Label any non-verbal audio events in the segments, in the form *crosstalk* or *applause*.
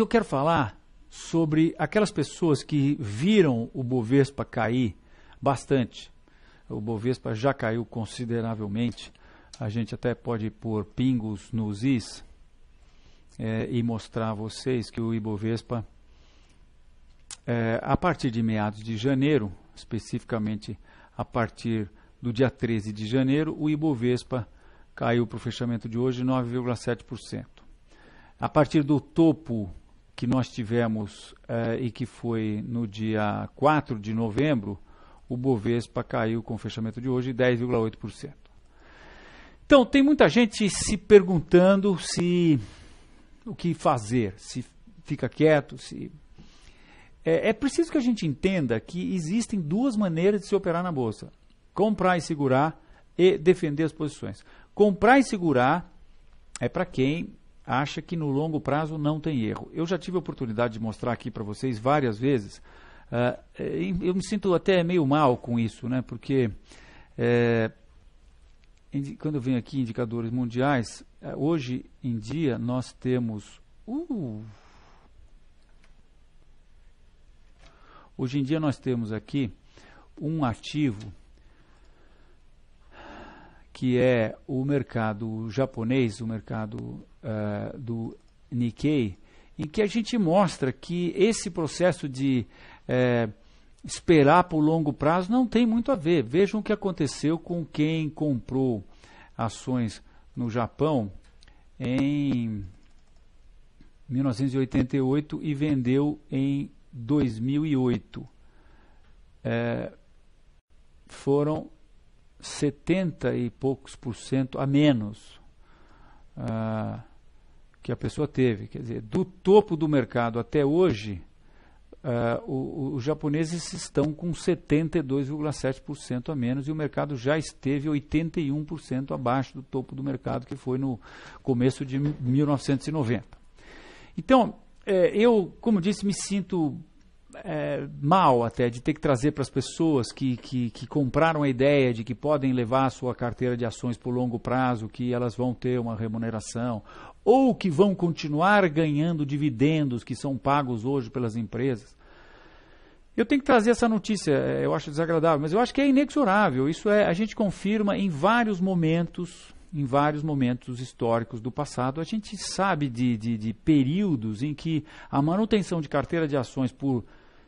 Eu quero falar sobre aquelas pessoas que viram o Bovespa cair bastante. O Bovespa já caiu consideravelmente. A gente até pode pôr pingos nos is é, e mostrar a vocês que o Ibovespa, é, a partir de meados de janeiro, especificamente a partir do dia 13 de janeiro, o Ibovespa caiu para o fechamento de hoje 9,7%. A partir do topo que nós tivemos eh, e que foi no dia 4 de novembro, o Bovespa caiu com o fechamento de hoje 10,8%. Então, tem muita gente se perguntando se o que fazer, se fica quieto, se é, é, preciso que a gente entenda que existem duas maneiras de se operar na bolsa: comprar e segurar e defender as posições. Comprar e segurar é para quem acha que no longo prazo não tem erro. Eu já tive a oportunidade de mostrar aqui para vocês várias vezes. Uh, eu me sinto até meio mal com isso, né? Porque é, quando eu venho aqui indicadores mundiais, ah, hoje em dia nós temos uh, hoje em dia nós temos aqui um ativo que é o mercado japonês, o mercado uh, do Nikkei, em que a gente mostra que esse processo de esperar eh, esperar por longo prazo não tem muito a ver. Vejam o que aconteceu com quem comprou ações no Japão em 1988 e vendeu em 2008. É, eh, foram 70 e poucos por cento a menos. Ah, que a pessoa teve. Quer dizer, do topo do mercado até hoje, uh, os japoneses estão com 72,7% a menos e o mercado já esteve 81% abaixo do topo do mercado, que foi no começo de 1990. Então, eh, eu, como disse, me sinto é, mal até de ter que trazer para as pessoas que, que, que, compraram a ideia de que podem levar a sua carteira de ações por longo prazo, que elas vão ter uma remuneração, ou que vão continuar ganhando dividendos que são pagos hoje pelas empresas. Eu tenho que trazer essa notícia, eh, eu acho desagradável, mas eu acho que é inexorável. Isso é, a gente confirma em vários momentos, em vários momentos históricos do passado. A gente sabe de, de, de períodos em que a manutenção de carteira de ações por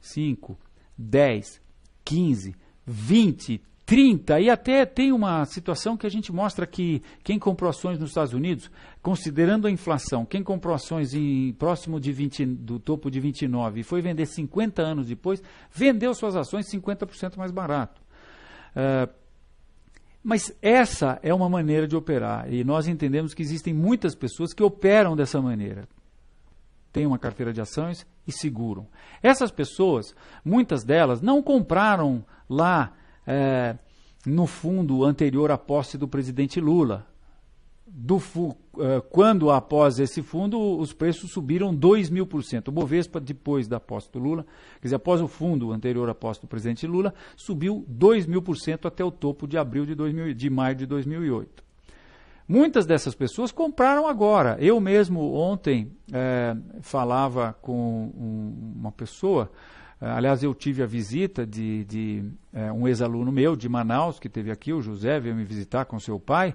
5, 10, 15, 20, 30. E até tem uma situação que a gente mostra que quem comprou ações nos Estados Unidos, considerando a inflação, quem comprou ações em próximo de 20, do topo de 29 e foi vender 50 anos depois, vendeu suas ações 50% mais barato. Uh, mas essa é uma maneira de operar e nós entendemos que existem muitas pessoas que operam dessa maneira. Tem uma carteira de ações e seguram. Essas pessoas, muitas delas, não compraram lá é, no fundo anterior à posse do presidente Lula. Do, é, quando após esse fundo, os preços subiram 2 mil por cento. O Bovespa, depois da posse do Lula, quer dizer, após o fundo anterior à posse do presidente Lula, subiu 2 mil por cento até o topo de abril de, 2000, de maio de 2008. Muitas dessas pessoas compraram agora. Eu mesmo ontem é, falava com um, uma pessoa Aliás, eu tive a visita de, de é, um ex-aluno meu de Manaus, que teve aqui, o José, veio me visitar com seu pai.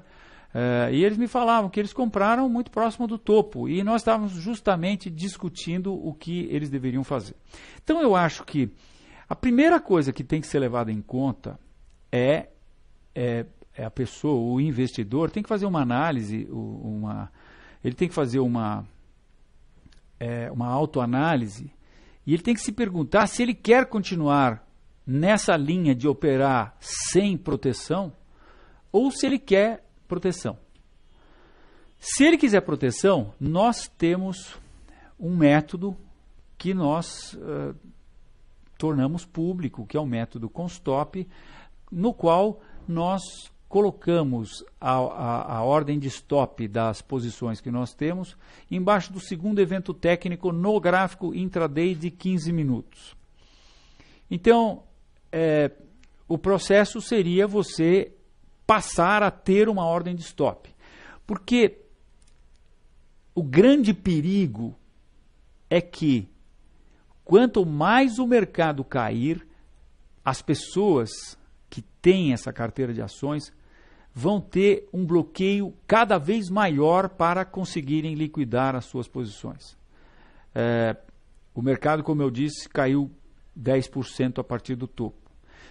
É, e eles me falavam que eles compraram muito próximo do topo e nós estávamos justamente discutindo o que eles deveriam fazer. Então eu acho que a primeira coisa que tem que ser levada em conta é, é, é a pessoa, o investidor, tem que fazer uma análise, uma, ele tem que fazer uma, é, uma autoanálise e ele tem que se perguntar se ele quer continuar nessa linha de operar sem proteção ou se ele quer proteção. Se ele quiser proteção, nós temos um método que nós uh, tornamos público, que é o método Constop, no qual nós colocamos a, a, a, ordem de stop das posições que nós temos embaixo do segundo evento técnico no gráfico intraday de 15 minutos. Então, é, o processo seria você passar a ter uma ordem de stop. Porque o grande perigo é que quanto mais o mercado cair, as pessoas que têm essa carteira de ações vão ter um bloqueio cada vez maior para conseguirem liquidar as suas posições. É, o mercado, como eu disse, caiu 10% a partir do topo.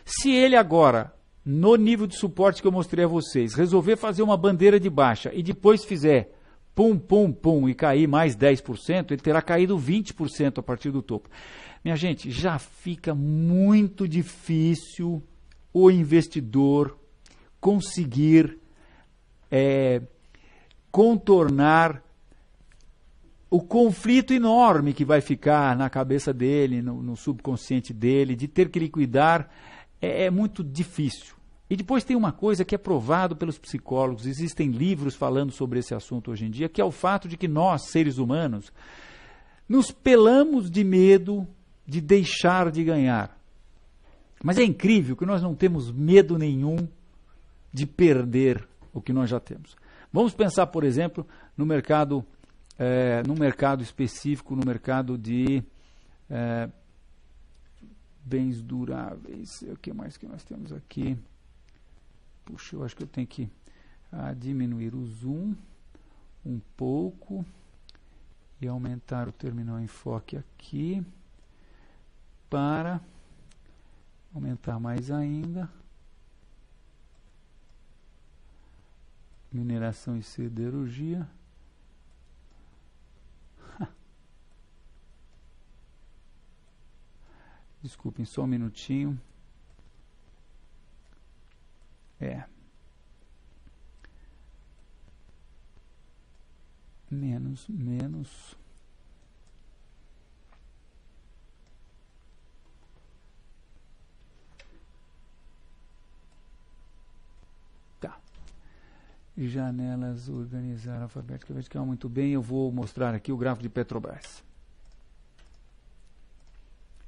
Se ele agora, no nível de suporte que eu mostrei a vocês, resolver fazer uma bandeira de baixa e depois fizer pum, pum, pum e cair mais 10%, ele terá caído 20% a partir do topo. Minha gente, já fica muito difícil o investidor conseguir é, contornar o conflito enorme que vai ficar na cabeça dele, no, no subconsciente dele, de ter que liquidar, é, é muito difícil. E depois tem uma coisa que é provado pelos psicólogos, existem livros falando sobre esse assunto hoje em dia, que é o fato de que nós, seres humanos, nos pelamos de medo de deixar de ganhar. Mas é incrível que nós não temos medo nenhum de perder o que nós já temos. Vamos pensar, por exemplo, no mercado, é, no mercado específico, no mercado de é, bens duráveis. O que mais que nós temos aqui? Puxa, eu acho que eu tenho que ah, diminuir o zoom um pouco e aumentar o terminal enfoque aqui para aumentar mais ainda. mineração e siderurgia. *laughs* Desculpem, só um minutinho. É. Menos, menos. janelas organizar alfabeticamente. É muito bem, eu vou mostrar aqui o gráfico de Petrobras.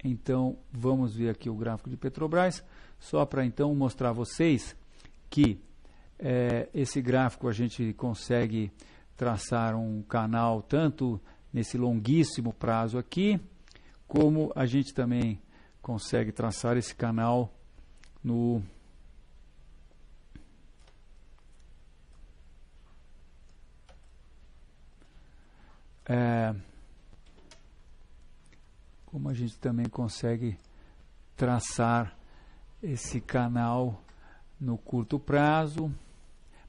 Então, vamos ver aqui o gráfico de Petrobras, só para então mostrar a vocês que é, esse gráfico a gente consegue traçar um canal tanto nesse longuíssimo prazo aqui, como a gente também consegue traçar esse canal no é, como a gente também consegue traçar esse canal no curto prazo,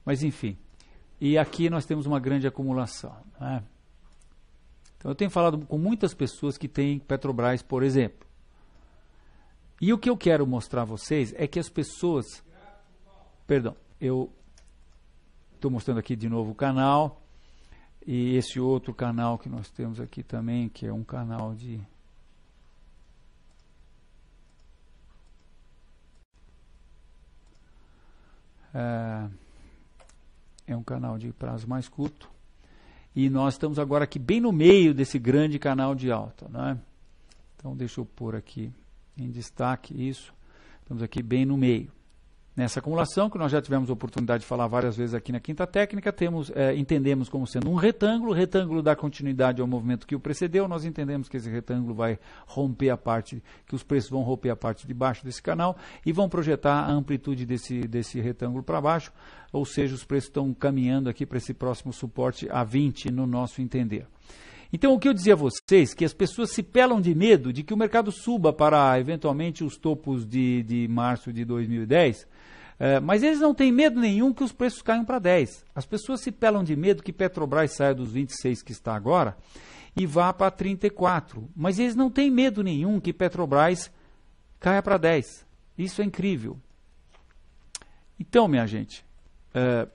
mas enfim. E aqui nós temos uma grande acumulação. Né? Então eu tenho falado com muitas pessoas que têm Petrobras, por exemplo. E o que eu quero mostrar a vocês é que as pessoas. Perdão, eu estou mostrando aqui de novo o canal e esse outro canal que nós temos aqui também, que é um canal de é, é um canal de prazo mais curto. E nós estamos agora aqui bem no meio desse grande canal de alta. Né? Então, deixa eu pôr aqui em destaque isso. Estamos aqui bem no meio. Nessa acumulação, que nós já tivemos oportunidade de falar várias vezes aqui na Quinta Técnica, temos, é, entendemos como sendo um retângulo, o retângulo dá continuidade ao movimento que o precedeu, nós entendemos que esse retângulo vai romper a parte, que os preços vão romper a parte de baixo desse canal e vão projetar a amplitude desse, desse retângulo para baixo, ou seja, os preços estão caminhando aqui para esse próximo suporte a 20, no nosso entender. Então, o que eu dizia a vocês, que as pessoas se pelam de medo de que o mercado suba para, eventualmente, os topos de, de março de 2010, é, mas eles não têm medo nenhum que os preços caiam para 10. As pessoas se pelam de medo que Petrobras saia dos 26 que está agora e vá para 34. Mas eles não têm medo nenhum que Petrobras caia para 10. Isso é incrível. Então, minha gente, é,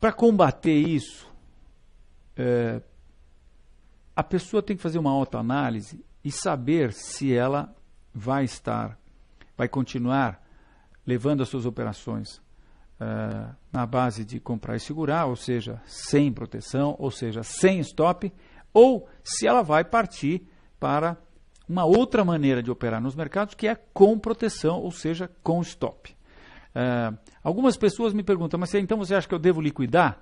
para combater isso, é, a pessoa tem que fazer uma autoanálise e saber se ela vai estar, vai continuar levando as suas operações uh, na base de comprar e segurar, ou seja, sem proteção, ou seja, sem stop, ou se ela vai partir para uma outra maneira de operar nos mercados, que é com proteção, ou seja, com stop. Uh, algumas pessoas me perguntam, mas então você acha que eu devo liquidar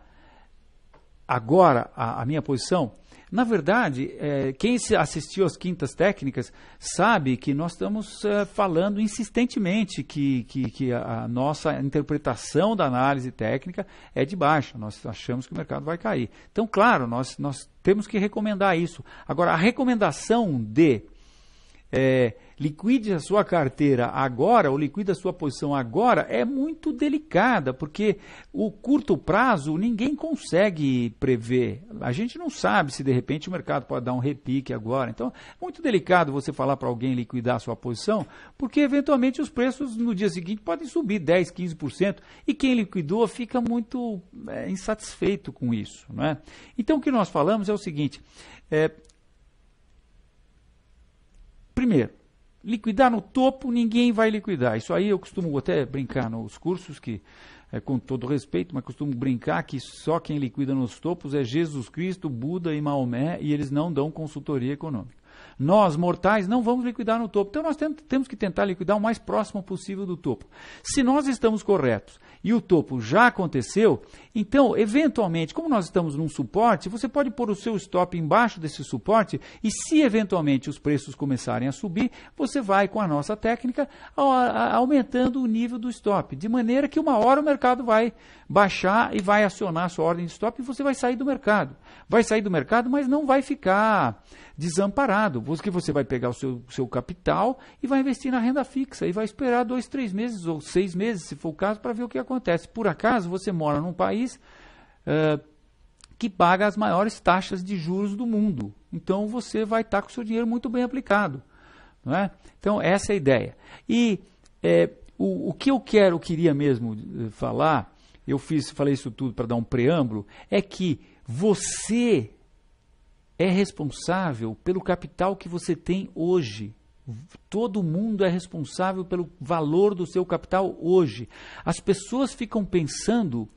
agora a, a minha posição? Na verdade, é, quem assistiu às quintas técnicas sabe que nós estamos é, falando insistentemente que, que, que a, nossa interpretação da análise técnica é de baixa. Nós achamos que o mercado vai cair. Então, claro, nós, nós temos que recomendar isso. Agora, a recomendação de é, liquide a sua carteira agora ou liquide a sua posição agora é muito delicada, porque o curto prazo ninguém consegue prever. A gente não sabe se de repente o mercado pode dar um repique agora. Então, é muito delicado você falar para alguém liquidar a sua posição, porque eventualmente os preços no dia seguinte podem subir 10, 15% e quem liquidou fica muito é, insatisfeito com isso. É? Então, o que nós falamos é o seguinte: é, Primeiro, liquidar no topo, ninguém vai liquidar. Isso aí eu costumo até brincar nos cursos, que é, com todo respeito, mas costumo brincar que só quem liquida nos topos é Jesus Cristo, Buda e Maomé, e eles não dão consultoria econômica. Nós, mortais, não vamos liquidar no topo. Então nós temos que tentar liquidar o mais próximo possível do topo. Se nós estamos corretos e o topo já aconteceu, então, eventualmente, como nós estamos num suporte, você pode pôr o seu stop embaixo desse suporte e se eventualmente os preços começarem a subir, você vai com a nossa técnica aumentando o nível do stop, de maneira que uma hora o mercado vai baixar e vai acionar a sua ordem de stop e você vai sair do mercado. Vai sair do mercado, mas não vai ficar desamparado depois que você vai pegar o seu, seu capital e vai investir na renda fixa e vai esperar dois, três meses ou seis meses, se for o caso, para ver o que acontece. Por acaso você mora num país uh, que paga as maiores taxas de juros do mundo. Então você vai estar tá com o seu dinheiro muito bem aplicado. Não é? Então essa é a ideia. E é, o, o que eu quero, eu queria mesmo falar, eu fiz, falei isso tudo para dar um preâmbulo, é que você é responsável pelo capital que você tem hoje. Todo mundo é responsável pelo valor do seu capital hoje. As pessoas ficam pensando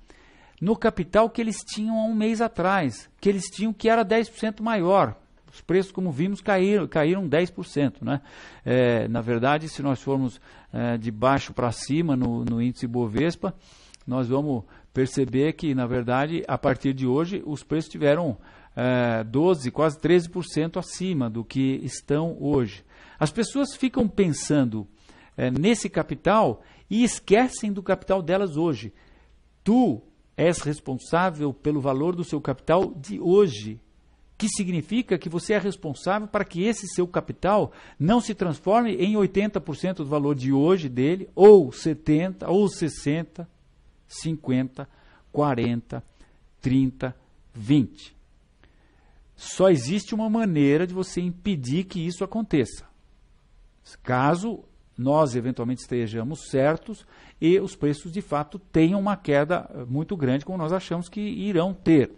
no capital que eles tinham há um mês atrás, que eles tinham que era 10% maior. Os preços, como vimos, caíram, caíram 10%. Né? É, na verdade, se nós formos é, de baixo para cima no, no índice Bovespa, nós vamos perceber que, na verdade, a partir de hoje, os preços tiveram 12, eh, quase 13% acima do que estão hoje. As pessoas ficam pensando é, nesse capital e esquecem do capital delas hoje. Tu és responsável pelo valor do seu capital de hoje, que significa que você é responsável para que esse seu capital não se transforme em 80% do valor de hoje dele, ou 70, ou 60, 50, 40, 30, 20. Só existe uma maneira de você impedir que isso aconteça. Caso nós eventualmente estejamos certos e os preços de fato tenham uma queda eh, muito grande, como nós achamos que irão ter.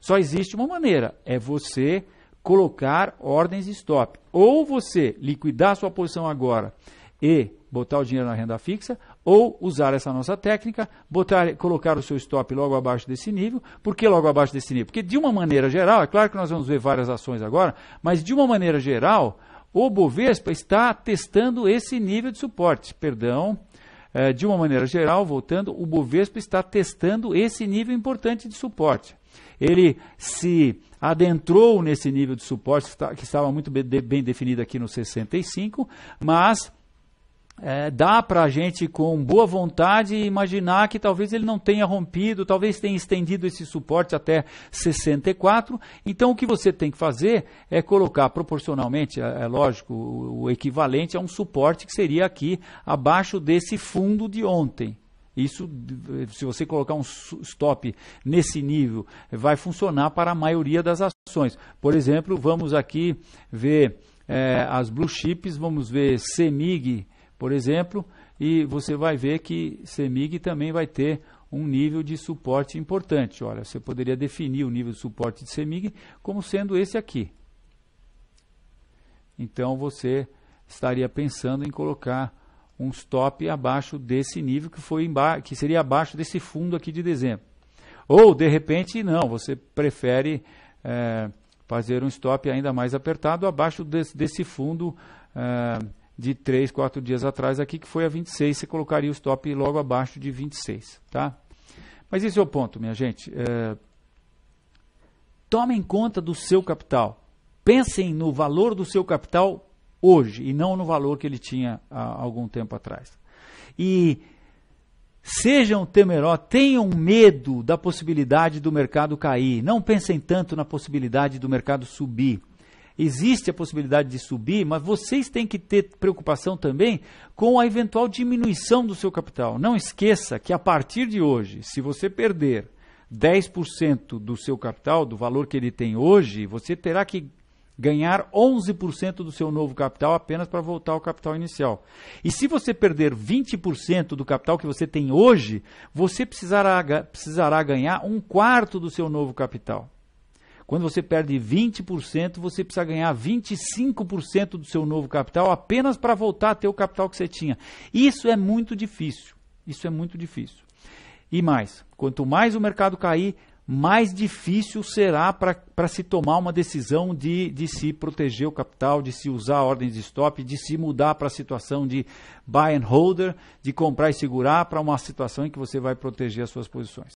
Só existe uma maneira: é você colocar ordens de stop. Ou você liquidar sua posição agora e botar o dinheiro na renda fixa, ou usar essa nossa técnica, botar, colocar o seu stop logo abaixo desse nível. Por que logo abaixo desse nível? Porque de uma maneira geral, é claro que nós vamos ver várias ações agora, mas de uma maneira geral, o Bovespa está testando esse nível de suporte. Perdão, é, de uma maneira geral, voltando, o Bovespa está testando esse nível importante de suporte. Ele se adentrou nesse nível de suporte que estava muito bem definido aqui no 65, mas é, dá para a gente, com boa vontade, imaginar que talvez ele não tenha rompido, talvez tenha estendido esse suporte até 64. Então, o que você tem que fazer é colocar proporcionalmente, é, é lógico, o, o equivalente a um suporte que seria aqui abaixo desse fundo de ontem. Isso, se você colocar um stop nesse nível, vai funcionar para a maioria das ações. Por exemplo, vamos aqui ver é, as blue chips, vamos ver CEMIG por exemplo, e você vai ver que CEMIG também vai ter um nível de suporte importante. Olha, você poderia definir o nível de suporte de CEMIG como sendo esse aqui. Então você estaria pensando em colocar um stop abaixo desse nível que foi que seria abaixo desse fundo aqui de dezembro. Ou de repente não, você prefere é, fazer um stop ainda mais apertado abaixo desse, desse fundo é, de 3, 4 dias atrás aqui, que foi a 26, você colocaria o stop logo abaixo de 26, tá? Mas esse é o ponto, minha gente. É... Tomem conta do seu capital. Pensem no valor do seu capital hoje e não no valor que ele tinha há algum tempo atrás. E Sejam temerosos, tenham medo da possibilidade do mercado cair. Não pensem tanto na possibilidade do mercado subir existe a possibilidade de subir, mas vocês têm que ter preocupação também com a eventual diminuição do seu capital. Não esqueça que a partir de hoje, se você perder 10% do seu capital, do valor que ele tem hoje, você terá que ganhar 11% do seu novo capital apenas para voltar ao capital inicial. E se você perder 20% do capital que você tem hoje, você precisará, precisará ganhar um quarto do seu novo capital. Quando você perde 20%, você precisa ganhar 25% do seu novo capital apenas para voltar a ter o capital que você tinha. Isso é muito difícil. Isso é muito difícil. E mais, quanto mais o mercado cair, mais difícil será para se tomar uma decisão de, de se proteger o capital, de se usar ordens de stop, de se mudar para a situação de buy and holder, de comprar e segurar, para uma situação em que você vai proteger as suas posições.